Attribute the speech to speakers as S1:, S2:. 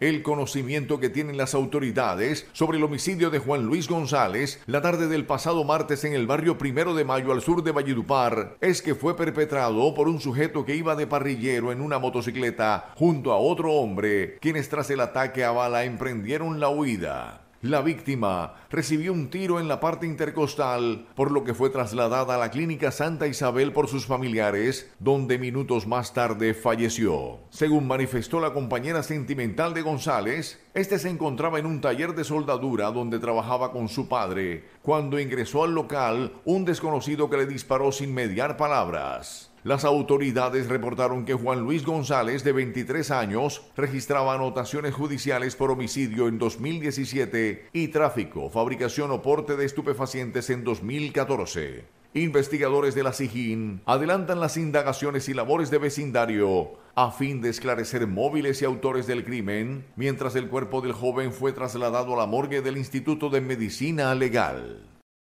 S1: El conocimiento que tienen las autoridades sobre el homicidio de Juan Luis González la tarde del pasado martes en el barrio Primero de Mayo al sur de Valledupar es que fue perpetrado por un sujeto que iba de parrillero en una motocicleta junto a otro hombre, quienes tras el ataque a bala emprendieron la huida. La víctima recibió un tiro en la parte intercostal, por lo que fue trasladada a la Clínica Santa Isabel por sus familiares, donde minutos más tarde falleció. Según manifestó la compañera sentimental de González, este se encontraba en un taller de soldadura donde trabajaba con su padre, cuando ingresó al local un desconocido que le disparó sin mediar palabras. Las autoridades reportaron que Juan Luis González, de 23 años, registraba anotaciones judiciales por homicidio en 2017 y tráfico, fabricación o porte de estupefacientes en 2014. Investigadores de la SIGIN adelantan las indagaciones y labores de vecindario a fin de esclarecer móviles y autores del crimen, mientras el cuerpo del joven fue trasladado a la morgue del Instituto de Medicina Legal.